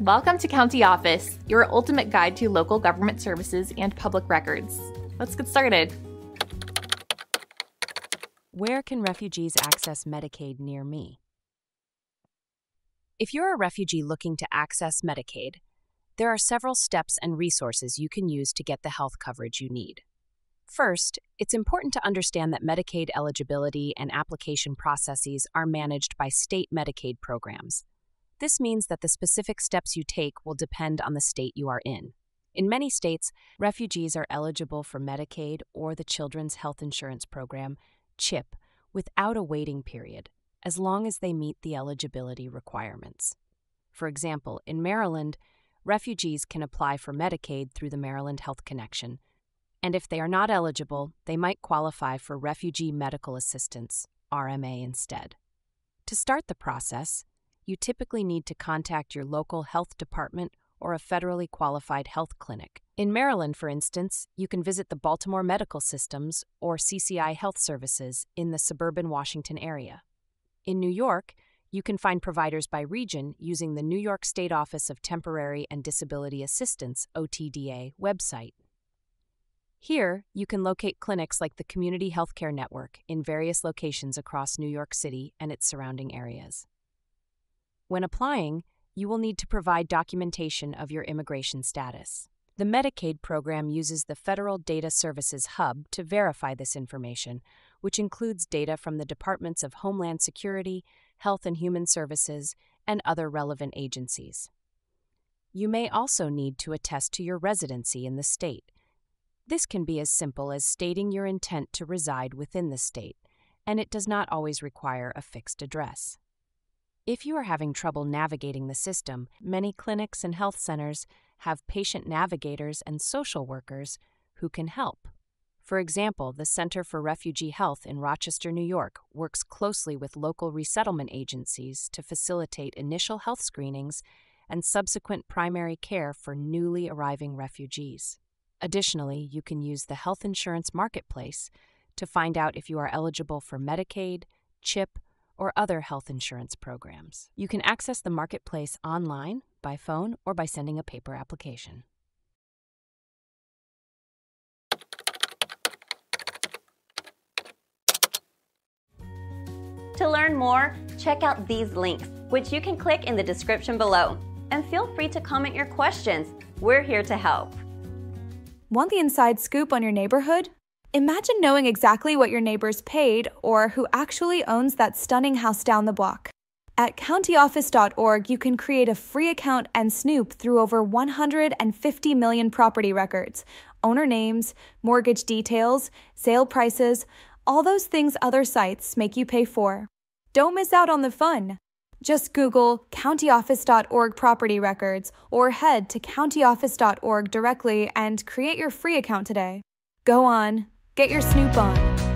Welcome to County Office, your ultimate guide to local government services and public records. Let's get started. Where can refugees access Medicaid near me? If you're a refugee looking to access Medicaid, there are several steps and resources you can use to get the health coverage you need. First, it's important to understand that Medicaid eligibility and application processes are managed by state Medicaid programs, this means that the specific steps you take will depend on the state you are in. In many states, refugees are eligible for Medicaid or the Children's Health Insurance Program, CHIP, without a waiting period, as long as they meet the eligibility requirements. For example, in Maryland, refugees can apply for Medicaid through the Maryland Health Connection, and if they are not eligible, they might qualify for Refugee Medical Assistance, RMA, instead. To start the process, you typically need to contact your local health department or a federally qualified health clinic. In Maryland, for instance, you can visit the Baltimore Medical Systems or CCI Health Services in the suburban Washington area. In New York, you can find providers by region using the New York State Office of Temporary and Disability Assistance OTDA website. Here, you can locate clinics like the Community Healthcare Network in various locations across New York City and its surrounding areas. When applying, you will need to provide documentation of your immigration status. The Medicaid program uses the Federal Data Services Hub to verify this information, which includes data from the Departments of Homeland Security, Health and Human Services, and other relevant agencies. You may also need to attest to your residency in the state. This can be as simple as stating your intent to reside within the state, and it does not always require a fixed address. If you are having trouble navigating the system, many clinics and health centers have patient navigators and social workers who can help. For example, the Center for Refugee Health in Rochester, New York, works closely with local resettlement agencies to facilitate initial health screenings and subsequent primary care for newly arriving refugees. Additionally, you can use the health insurance marketplace to find out if you are eligible for Medicaid, CHIP, or other health insurance programs. You can access the marketplace online, by phone, or by sending a paper application. To learn more, check out these links, which you can click in the description below. And feel free to comment your questions. We're here to help. Want the inside scoop on your neighborhood? Imagine knowing exactly what your neighbors paid or who actually owns that stunning house down the block. At countyoffice.org, you can create a free account and snoop through over 150 million property records, owner names, mortgage details, sale prices, all those things other sites make you pay for. Don't miss out on the fun. Just Google countyoffice.org property records or head to countyoffice.org directly and create your free account today. Go on, Get your Snoop on.